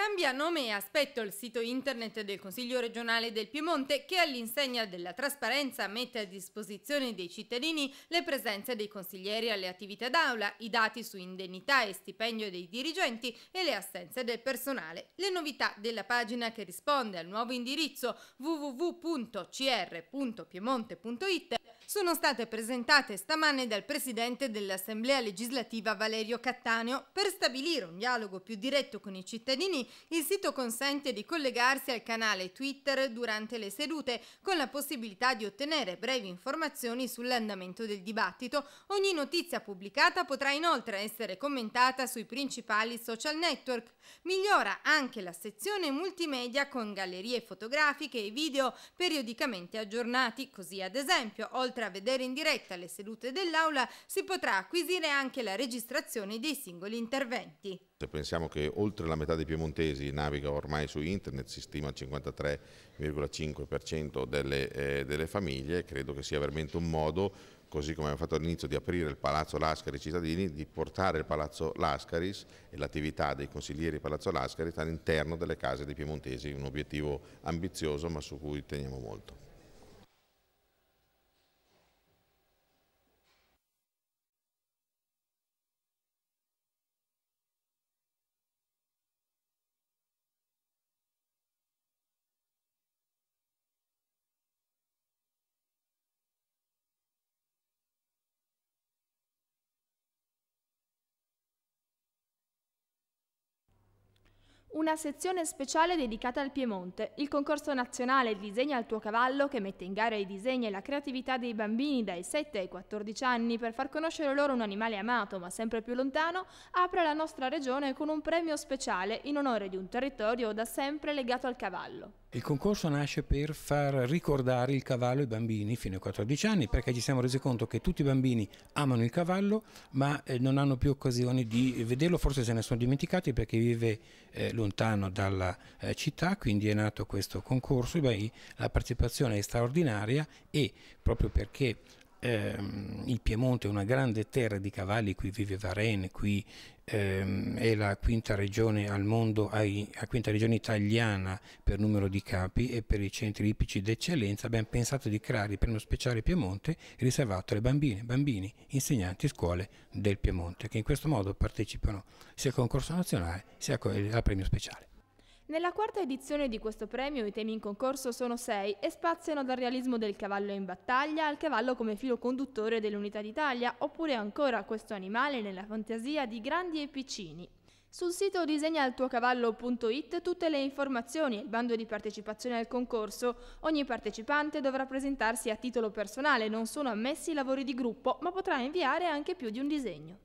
Cambia nome e aspetto il sito internet del Consiglio regionale del Piemonte che all'insegna della trasparenza mette a disposizione dei cittadini le presenze dei consiglieri alle attività d'aula, i dati su indennità e stipendio dei dirigenti e le assenze del personale. Le novità della pagina che risponde al nuovo indirizzo www.cr.piemonte.it sono state presentate stamane dal Presidente dell'Assemblea legislativa Valerio Cattaneo. Per stabilire un dialogo più diretto con i cittadini, il sito consente di collegarsi al canale Twitter durante le sedute, con la possibilità di ottenere brevi informazioni sull'andamento del dibattito. Ogni notizia pubblicata potrà inoltre essere commentata sui principali social network. Migliora anche la sezione multimedia con gallerie fotografiche e video periodicamente aggiornati, così ad esempio, oltre oltre a vedere in diretta le sedute dell'Aula, si potrà acquisire anche la registrazione dei singoli interventi. Se pensiamo che oltre la metà dei piemontesi naviga ormai su internet, si stima il 53,5% delle, eh, delle, famiglie, credo che sia veramente un modo, così come abbiamo fatto all'inizio di aprire il Palazzo Lascari ai cittadini, di portare il Palazzo Lascaris e l'attività dei consiglieri Palazzo Lascaris all'interno delle case dei piemontesi, un obiettivo ambizioso ma su cui teniamo molto. Una sezione speciale dedicata al Piemonte, il concorso nazionale Disegna il tuo cavallo che mette in gara i disegni e la creatività dei bambini dai 7 ai 14 anni per far conoscere loro un animale amato ma sempre più lontano, apre la nostra regione con un premio speciale in onore di un territorio da sempre legato al cavallo. Il concorso nasce per far ricordare il cavallo ai bambini fino ai 14 anni perché ci siamo resi conto che tutti i bambini amano il cavallo ma eh, non hanno più occasione di vederlo, forse se ne sono dimenticati perché vive eh, lontano dalla eh, città, quindi è nato questo concorso, la partecipazione è straordinaria e proprio perché ehm, il Piemonte è una grande terra di cavalli, qui vive Varenne, qui ehm, è la quinta regione al mondo, ai, la quinta regione italiana per numero di capi e per i centri ipici d'eccellenza, abbiamo pensato di creare il premio speciale Piemonte riservato alle bambine, bambini, insegnanti, scuole del Piemonte, che in questo modo partecipano sia al concorso nazionale sia al premio speciale. Nella quarta edizione di questo premio i temi in concorso sono sei e spaziano dal realismo del cavallo in battaglia al cavallo come filo conduttore dell'unità d'Italia, oppure ancora questo animale nella fantasia di grandi e piccini. Sul sito disegnaltuocavallo.it tutte le informazioni e il bando di partecipazione al concorso. Ogni partecipante dovrà presentarsi a titolo personale, non sono ammessi lavori di gruppo, ma potrà inviare anche più di un disegno.